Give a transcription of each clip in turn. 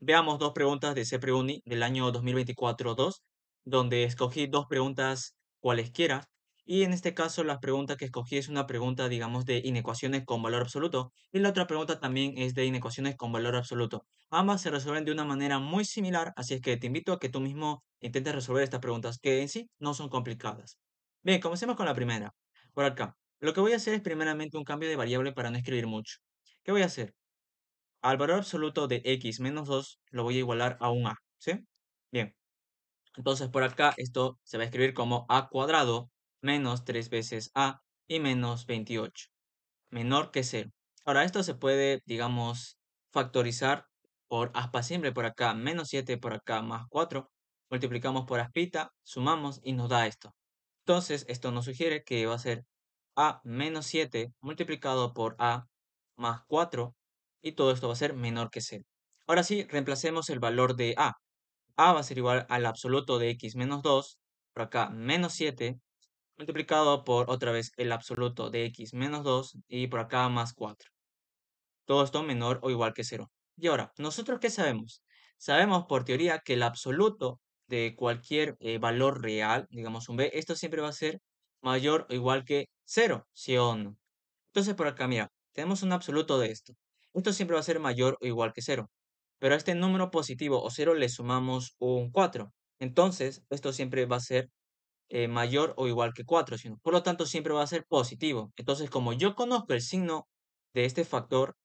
veamos dos preguntas de CPRUNI del año 2024-2, donde escogí dos preguntas cualesquiera. Y en este caso, la pregunta que escogí es una pregunta, digamos, de inecuaciones con valor absoluto. Y la otra pregunta también es de inecuaciones con valor absoluto. Ambas se resuelven de una manera muy similar, así es que te invito a que tú mismo intentes resolver estas preguntas, que en sí no son complicadas. Bien, comencemos con la primera. Por acá, lo que voy a hacer es primeramente un cambio de variable para no escribir mucho. ¿Qué voy a hacer? al valor absoluto de x menos 2 lo voy a igualar a un a, ¿sí? Bien, entonces por acá esto se va a escribir como a cuadrado menos 3 veces a y menos 28, menor que 0. Ahora esto se puede, digamos, factorizar por aspa simple por acá, menos 7 por acá, más 4, multiplicamos por aspita, sumamos y nos da esto. Entonces esto nos sugiere que va a ser a menos 7 multiplicado por a más 4 y todo esto va a ser menor que 0. Ahora sí, reemplacemos el valor de a. a va a ser igual al absoluto de x menos 2, por acá menos 7, multiplicado por otra vez el absoluto de x menos 2 y por acá más 4. Todo esto menor o igual que 0. Y ahora, ¿nosotros qué sabemos? Sabemos por teoría que el absoluto de cualquier eh, valor real, digamos un b, esto siempre va a ser mayor o igual que 0, sí o no. Entonces por acá, mira, tenemos un absoluto de esto. Esto siempre va a ser mayor o igual que 0. Pero a este número positivo o 0 le sumamos un 4. Entonces, esto siempre va a ser eh, mayor o igual que 4. por lo tanto, siempre va a ser positivo. Entonces, como yo conozco el signo de este factor,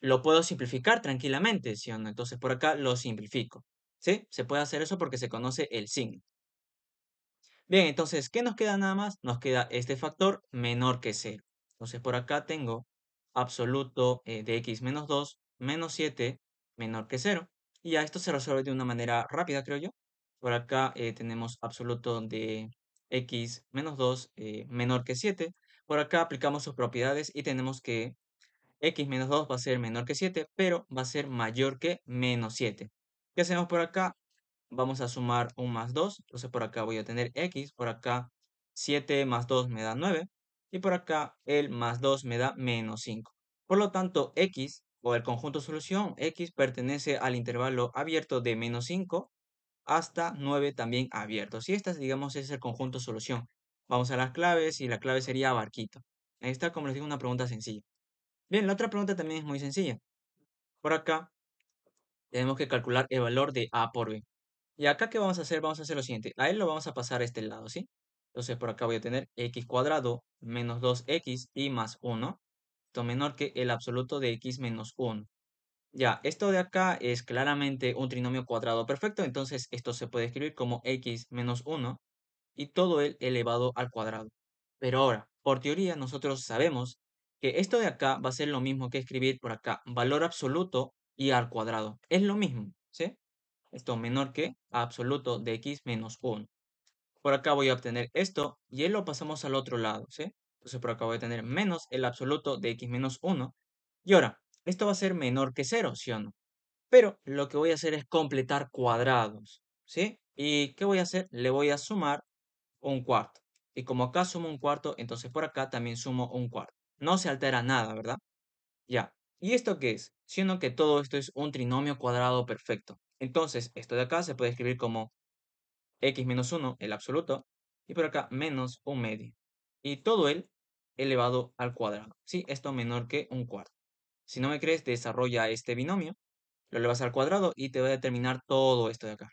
lo puedo simplificar tranquilamente, ¿sí o no? Entonces, por acá lo simplifico. ¿Sí? Se puede hacer eso porque se conoce el signo. Bien, entonces, ¿qué nos queda nada más? Nos queda este factor menor que 0. Entonces, por acá tengo absoluto eh, de x menos 2 menos 7 menor que 0. Y ya esto se resuelve de una manera rápida, creo yo. Por acá eh, tenemos absoluto de x menos 2 eh, menor que 7. Por acá aplicamos sus propiedades y tenemos que x menos 2 va a ser menor que 7, pero va a ser mayor que menos 7. ¿Qué hacemos por acá? Vamos a sumar un más 2. Entonces por acá voy a tener x. Por acá 7 más 2 me da 9 y por acá el más 2 me da menos 5. Por lo tanto, x o el conjunto solución x pertenece al intervalo abierto de menos 5 hasta 9 también abierto. Y esta, digamos, es el conjunto solución. Vamos a las claves y la clave sería barquito. Ahí está, como les digo, una pregunta sencilla. Bien, la otra pregunta también es muy sencilla. Por acá tenemos que calcular el valor de A por B. Y acá, ¿qué vamos a hacer? Vamos a hacer lo siguiente. A él lo vamos a pasar a este lado, ¿sí? Entonces por acá voy a tener x cuadrado menos 2x y más 1. Esto menor que el absoluto de x menos 1. Ya, esto de acá es claramente un trinomio cuadrado perfecto, entonces esto se puede escribir como x menos 1 y todo el elevado al cuadrado. Pero ahora, por teoría nosotros sabemos que esto de acá va a ser lo mismo que escribir por acá valor absoluto y al cuadrado. Es lo mismo, ¿sí? Esto menor que absoluto de x menos 1. Por acá voy a obtener esto y él lo pasamos al otro lado, ¿sí? Entonces por acá voy a tener menos el absoluto de x menos 1. Y ahora, esto va a ser menor que 0, ¿sí o no? Pero lo que voy a hacer es completar cuadrados, ¿sí? ¿Y qué voy a hacer? Le voy a sumar un cuarto. Y como acá sumo un cuarto, entonces por acá también sumo un cuarto. No se altera nada, ¿verdad? Ya. ¿Y esto qué es? Siendo que todo esto es un trinomio cuadrado perfecto. Entonces, esto de acá se puede escribir como x menos 1, el absoluto, y por acá menos un medio. Y todo él elevado al cuadrado. ¿sí? Esto menor que un cuarto. Si no me crees, desarrolla este binomio, lo elevas al cuadrado y te va a determinar todo esto de acá.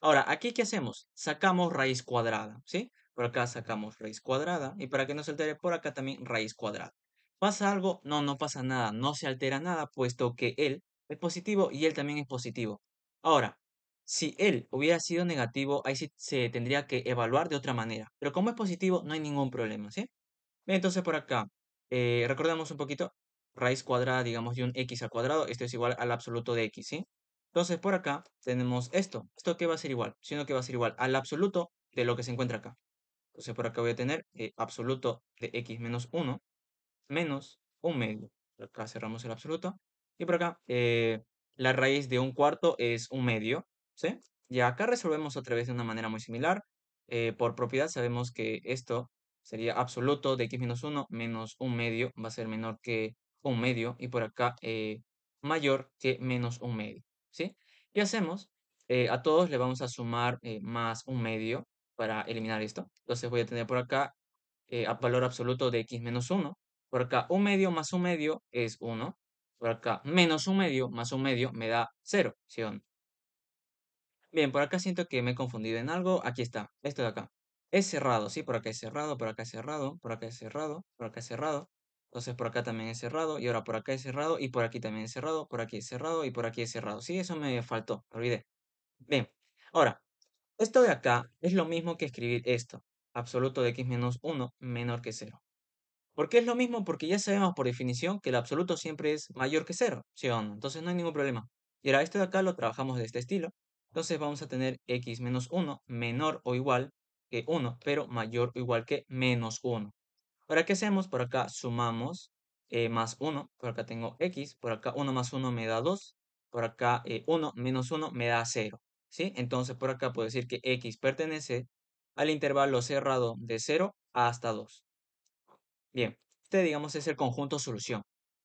Ahora, aquí ¿qué hacemos? Sacamos raíz cuadrada, ¿sí? Por acá sacamos raíz cuadrada y para que no se altere por acá también raíz cuadrada. ¿Pasa algo? No, no pasa nada, no se altera nada puesto que él es positivo y él también es positivo. Ahora, si él hubiera sido negativo, ahí sí se tendría que evaluar de otra manera. Pero como es positivo, no hay ningún problema, ¿sí? entonces por acá, eh, recordemos un poquito, raíz cuadrada, digamos, de un x al cuadrado, esto es igual al absoluto de x, ¿sí? Entonces por acá tenemos esto, ¿esto qué va a ser igual? Sino que va a ser igual al absoluto de lo que se encuentra acá. Entonces por acá voy a tener eh, absoluto de x menos 1 menos un medio. acá cerramos el absoluto. Y por acá eh, la raíz de un cuarto es un medio. ¿sí? Y acá resolvemos otra vez de una manera muy similar. Eh, por propiedad sabemos que esto sería absoluto de x menos 1 menos 1 medio, va a ser menor que 1 medio, y por acá eh, mayor que menos 1 medio, ¿sí? Y hacemos, eh, a todos le vamos a sumar más 1 medio para eliminar esto. Entonces voy a tener por acá valor absoluto de x menos 1, por acá 1 medio más 1 medio es 1, por acá menos 1 medio más 1 medio me da 0, Bien, por acá siento que me he confundido en algo. Aquí está, esto de acá. Es cerrado, ¿sí? Por acá es cerrado, por acá es cerrado, por acá es cerrado, por acá es cerrado. Entonces por acá también es cerrado y ahora por acá es cerrado y por aquí también es cerrado, por aquí es cerrado y por aquí es cerrado. Sí, eso me faltó, lo olvidé. Bien, ahora, esto de acá es lo mismo que escribir esto, absoluto de x menos 1 menor que 0. ¿Por qué es lo mismo? Porque ya sabemos por definición que el absoluto siempre es mayor que 0, ¿sí o no? Entonces no hay ningún problema. Y ahora esto de acá lo trabajamos de este estilo, entonces vamos a tener x menos 1 menor o igual que 1, pero mayor o igual que menos 1. ¿Para ¿qué hacemos? Por acá sumamos eh, más 1, por acá tengo x, por acá 1 más 1 me da 2, por acá 1 eh, menos 1 me da 0. ¿sí? Entonces por acá puedo decir que x pertenece al intervalo cerrado de 0 hasta 2. Bien, este digamos es el conjunto solución.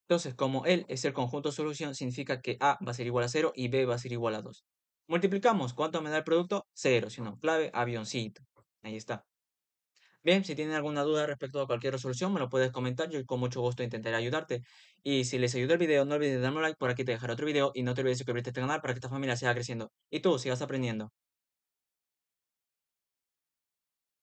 Entonces como él es el conjunto solución significa que A va a ser igual a 0 y B va a ser igual a 2. Multiplicamos. ¿Cuánto me da el producto? Cero, sino clave avioncito. Ahí está. Bien, si tienen alguna duda respecto a cualquier resolución, me lo puedes comentar. Yo con mucho gusto intentaré ayudarte. Y si les ayudó el video, no olvides darme like. Por aquí te dejaré otro video. Y no te olvides suscribirte a este canal para que esta familia siga creciendo. Y tú sigas aprendiendo.